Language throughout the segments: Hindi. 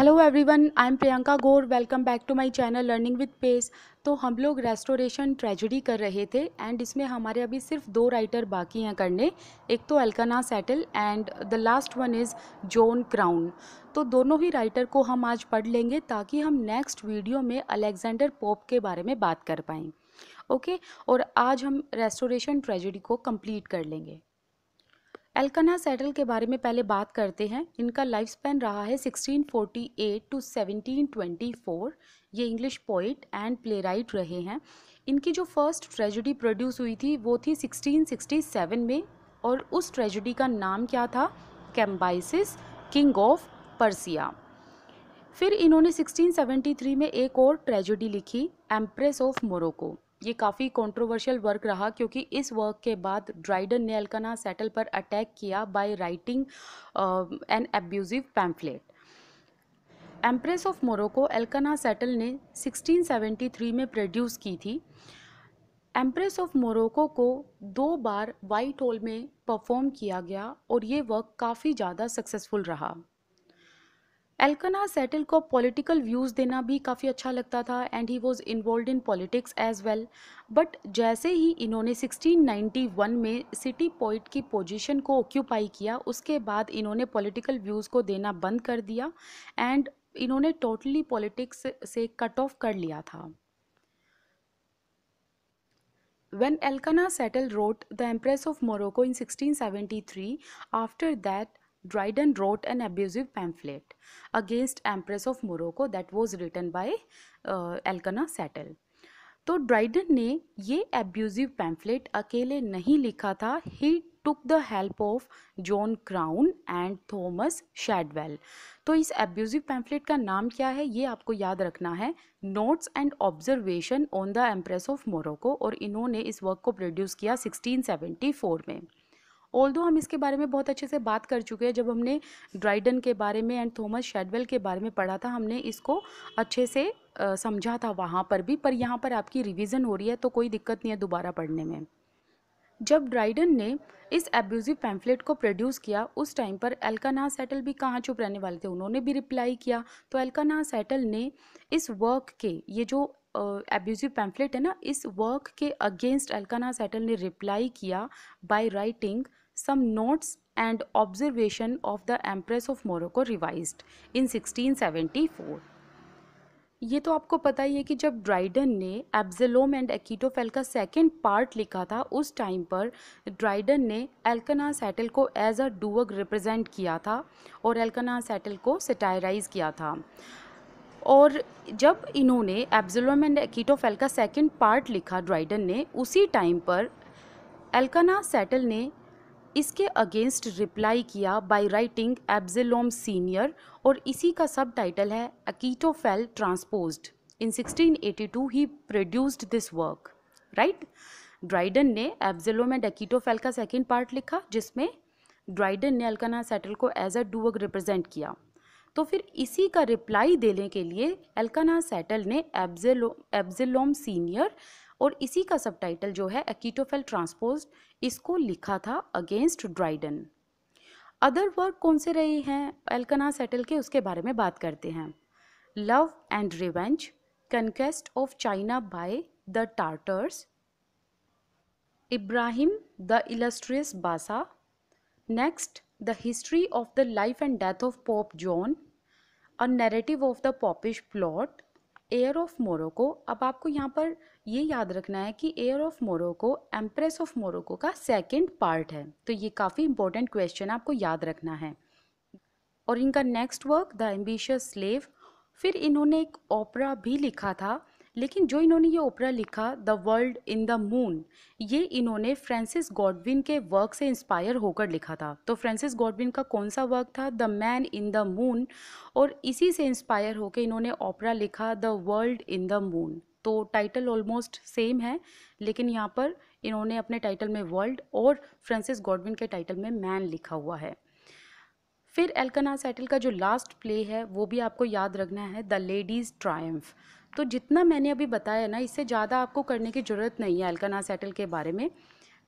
Hello everyone I am Priyanka Gaur welcome back to my channel learning with pace तो हम लोग रेस्टोरेशन ट्रेजडी कर रहे थे एंड इसमें हमारे अभी सिर्फ दो राइटर बाकी हैं करने एक तो Elkanah Settle and the last one is John Crowne तो दोनों ही राइटर को हम आज पढ़ लेंगे ताकि हम नेक्स्ट वीडियो में अलेक्जेंडर पोप के बारे में बात कर पाएँ ओके और आज हम रेस्टोरेशन ट्रेजडी को कम्प्लीट कर लेंगे एल्कना सैडल के बारे में पहले बात करते हैं इनका लाइफ स्पैन रहा है 1648 टू 1724 ये इंग्लिश पोइट एंड राइट रहे हैं इनकी जो फर्स्ट ट्रेजिडी प्रोड्यूस हुई थी वो थी 1667 में और उस ट्रेजिडी का नाम क्या था कैम्बाइसिस किंग ऑफ परसिया फिर इन्होंने 1673 में एक और ट्रेजिडी लिखी एम्प्रेस ऑफ मोरोको ये काफ़ी कंट्रोवर्शियल वर्क रहा क्योंकि इस वर्क के बाद ड्राइडन ने अल्कना सेटल पर अटैक किया by writing an abusive pamphlet Empress of Morocco Elkanah Settle ने 1673 में प्रोड्यूस की थी एम्प्रेस ऑफ मोरोको को दो बार वाइट होल में परफॉर्म किया गया और ये वर्क काफ़ी ज़्यादा सक्सेसफुल रहा एल्कना सेटल को पॉलिटिकल व्यूज़ देना भी काफ़ी अच्छा लगता था and he was involve in politics as well but जैसे ही इन्होंने 1691 में सिटी पॉइंट की पोजीशन को ऑक्यूपाई किया उसके बाद इन्होंने पॉलिटिकल व्यूज़ को देना बंद कर दिया एंड इन्होंने टोटली पॉलिटिक्स से कट ऑफ कर लिया था Settle wrote the Empress of Empress in sixteen seventy 1673, after that Dryden wrote an abusive pamphlet against Empress of Morocco that was written by uh, Elkanah Settle. तो ड्राइडन ने ये एब्यूजिव पैम्फलेट अकेले नहीं लिखा था he took the help of John Crowne and Thomas Shadwell तो इस एब्यूजिव पैम्फलेट का नाम क्या है ये आपको याद रखना है notes and observation on the Empress of Morocco और इन्होंने इस वर्क को प्रोड्यूस किया 1674 में ऑल हम इसके बारे में बहुत अच्छे से बात कर चुके हैं जब हमने ड्राइडन के बारे में एंड थॉमस शेडवेल के बारे में पढ़ा था हमने इसको अच्छे से समझा था वहाँ पर भी पर यहाँ पर आपकी रिविज़न हो रही है तो कोई दिक्कत नहीं है दोबारा पढ़ने में जब ड्राइडन ने इस एब्यूजिव पैम्फलेट को प्रोड्यूस किया उस टाइम पर एल्काना सेटल भी कहाँ चुप रहने वाले थे उन्होंने भी रिप्लाई किया तो एल्काना सेटल ने इस वर्क के ये जो एब्यूजिव पैम्फलेट है ना इस वर्क के अगेंस्ट अलकाना सैटल ने रिप्लाई किया by writing some notes and observation of the Empress of Morocco revise in 1674 ये तो आपको पता ही है कि जब ड्राइडन ने एब्जेलोम एंड एकीटोफेल का सेकेंड पार्ट लिखा था उस टाइम पर ड्राइडन ने एल्कना सैटल को एज अ डूअग रिप्रेजेंट किया था और एल्कना सैटल को सेटायराइज किया था और जब इन्होंने एब्जोलम एंड एकीटोफेल का सेकेंड पार्ट लिखा ड्राइडन ने उसी टाइम पर एल्काना सेटल ने इसके अगेंस्ट रिप्लाई किया बाय राइटिंग एब्जेलोम सीनियर और इसी का सब टाइटल है Achitophel transposed in 1682 he produced this work right Dryden ने एब्जेलोम एंड अकीटोफेल का सेकेंड पार्ट लिखा जिसमें ड्राइडन ने अल्काना सेटल को एज अ डूअग रिप्रेजेंट किया तो फिर इसी का रिप्लाई देने के लिए एल्काना सेटल ने एब्जेलो एब्जेलोम सीनियर और इसी का सबटाइटल जो है एक्टोफेल ट्रांसपोज इसको लिखा था अगेंस्ट ड्राइडन अदर वर्क कौन से रहे हैं एल्कना सेटल के उसके बारे में बात करते हैं love and revenge conquest of China by the Tartars Ibrahim the illustrious Bassa next the history of the life and death of Pope Joan a narrative of the Popish plot heir of Morocco अब आपको यहाँ पर ये याद रखना है कि heir of Morocco Empress of Morocco का सेकेंड पार्ट है तो ये काफ़ी इंपॉर्टेंट क्वेश्चन आपको याद रखना है और इनका next work the ambitious slave फिर इन्होंने एक ओपरा भी लिखा था लेकिन जो इन्होंने ये ओपरा लिखा the world in the moon ये इन्होंने फ्रांसिस गॉडविन के वर्क से इंस्पायर होकर लिखा था तो फ्रांसिस गॉडविन का कौन सा वर्क था the man in the moon और इसी से इंस्पायर होकर इन्होंने ओपरा लिखा the world in the moon तो टाइटल ऑलमोस्ट सेम है लेकिन यहाँ पर इन्होंने अपने टाइटल में वर्ल्ड और फ्रांसिस गॉडविन के टाइटल में मैन लिखा हुआ है फिर एल्कना सैटल का जो लास्ट प्ले है वो भी आपको याद रखना है द लेडीज़ ट्रायम्फ़ तो जितना मैंने अभी बताया ना इससे ज़्यादा आपको करने की ज़रूरत नहीं है अल्काना सेटल के बारे में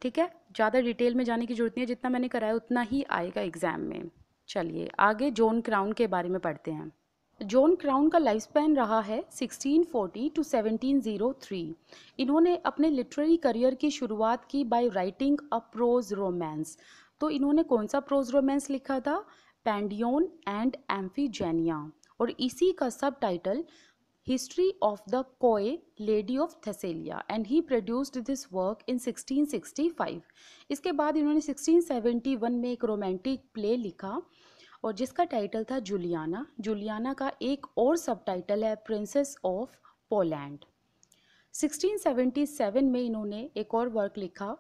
ठीक है ज़्यादा डिटेल में जाने की ज़रूरत नहीं है जितना मैंने कराया उतना ही आएगा एग्ज़ाम में चलिए आगे जोन क्राउन के बारे में पढ़ते हैं जॉन क्राउन का लाइफ स्पैन रहा है 1640 टू 1703 इन्होंने अपने लिटरेरी करियर की शुरुआत की by writing a prose romance तो इन्होंने कौन सा प्रोज रोमांस लिखा था पैंडियोन एंड एम्फीजेनिया और इसी का subtitle History of the Koi Lady of Thessalia and he produced this work in 1665. इसके बाद इन्होंने 1671 में एक रोमांटिक प्ले लिखा और जिसका टाइटल था जुलियाना जुलियाना का एक और सब टाइटल है प्रिंसेस ऑफ पोलैंड 1677 में इन्होंने एक और वर्क लिखा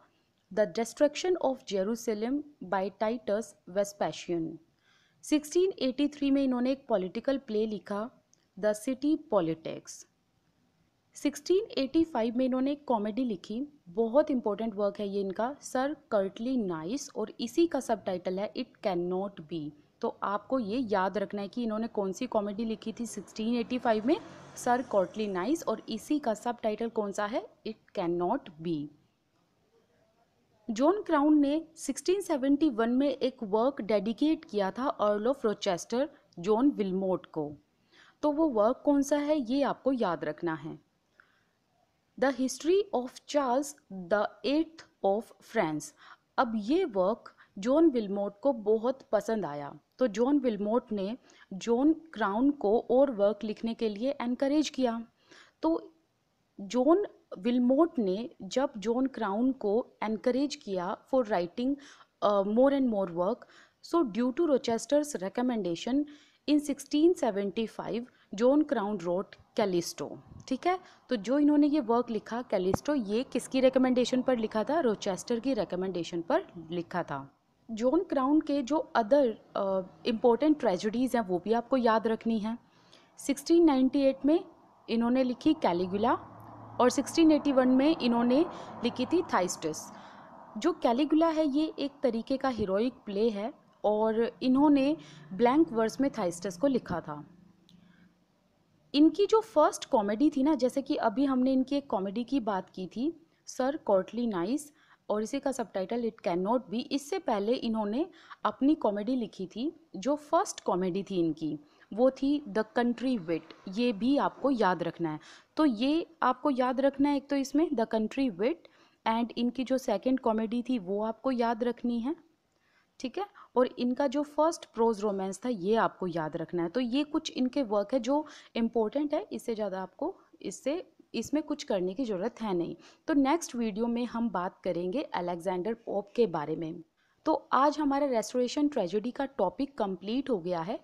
the destruction of Jerusalem by Titus Vespasian 1683 में इन्होंने एक पॉलिटिकल प्ले लिखा द सिटी पॉलिटिक्स 1685 में इन्होंने एक कॉमेडी लिखी बहुत इंपॉर्टेंट वर्क है ये इनका सर कर्टली नाइस और इसी का सब टाइटल है इट कैन नॉट बी तो आपको ये याद रखना है कि इन्होंने कौन सी कॉमेडी लिखी थी 1685 में सर कॉटली नाइस और इसी का सब टाइटल कौन सा है it cannot be John Crowne ने 1671 में एक वर्क डेडिकेट किया था Earl of Rochester John Wilmot को तो वो वर्क कौन सा है ये आपको याद रखना है the history of Charles the eighth of France अब ये वर्क जॉन विलमोट को बहुत पसंद आया तो जॉन विलमोट ने जॉन क्राउन को और वर्क लिखने के लिए एनकरेज किया तो जॉन विलमोट ने जब जॉन क्राउन को एनकरेज किया for writing more and more work so due to Rochester's recommendation in 1675 John Crowne wrote Calisto ठीक है तो जो इन्होंने ये वर्क लिखा कैलिस्टो ये किसकी रिकमेंडेशन पर लिखा था रोचेस्टर की रिकमेंडेशन पर लिखा था जॉन क्राउन के जो अदर इम्पोर्टेंट ट्रेजिडीज़ हैं वो भी आपको याद रखनी है 1698 में इन्होंने लिखी कैलिगुला और 1681 में इन्होंने लिखी थी थाइस्टस जो कैलिगुला है ये एक तरीके का हीरोइक प्ले है और इन्होंने ब्लैंक वर्स में थाइस्टस को लिखा था इनकी जो फर्स्ट कॉमेडी थी ना जैसे कि अभी हमने इनकी एक कॉमेडी की बात की थी सर कॉर्टली नाइस और इसी का subtitle it cannot be इससे पहले इन्होंने अपनी कॉमेडी लिखी थी जो फर्स्ट कॉमेडी थी इनकी वो थी द कंट्री विट ये भी आपको याद रखना है तो ये आपको याद रखना है एक तो इसमें द कंट्री विट एंड इनकी जो सेकेंड कॉमेडी थी वो आपको याद रखनी है ठीक है और इनका जो फर्स्ट प्रोज रोमांस था ये आपको याद रखना है तो ये कुछ इनके वर्क है जो इम्पोर्टेंट है इससे ज़्यादा आपको इससे इसमें कुछ करने की ज़रूरत है नहीं तो नेक्स्ट वीडियो में हम बात करेंगे अलेक्जेंडर पोप के बारे में तो आज हमारा रेस्टोरेशन ट्रेजेडी का टॉपिक कंप्लीट हो गया है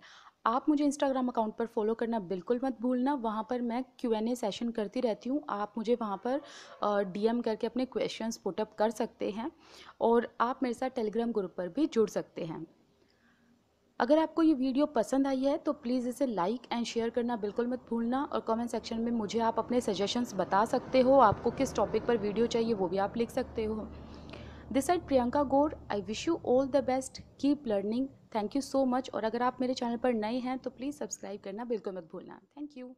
आप मुझे इंस्टाग्राम अकाउंट पर फॉलो करना बिल्कुल मत भूलना वहाँ पर मैं क्यू एन ए सेशन करती रहती हूँ आप मुझे वहाँ पर डी एम करके अपने क्वेश्चन पुटअप कर सकते हैं और आप मेरे साथ टेलीग्राम ग्रुप पर भी जुड़ सकते हैं अगर आपको ये वीडियो पसंद आई है तो प्लीज़ इसे लाइक एंड शेयर करना बिल्कुल मत भूलना और कमेंट सेक्शन में मुझे आप अपने सजेशंस बता सकते हो आपको किस टॉपिक पर वीडियो चाहिए वो भी आप लिख सकते हो this side Priyanka Gaur I wish you all the best keep learning thank you so much और अगर आप मेरे चैनल पर नए हैं तो प्लीज़ सब्सक्राइब करना बिल्कुल मत भूलना थैंक यू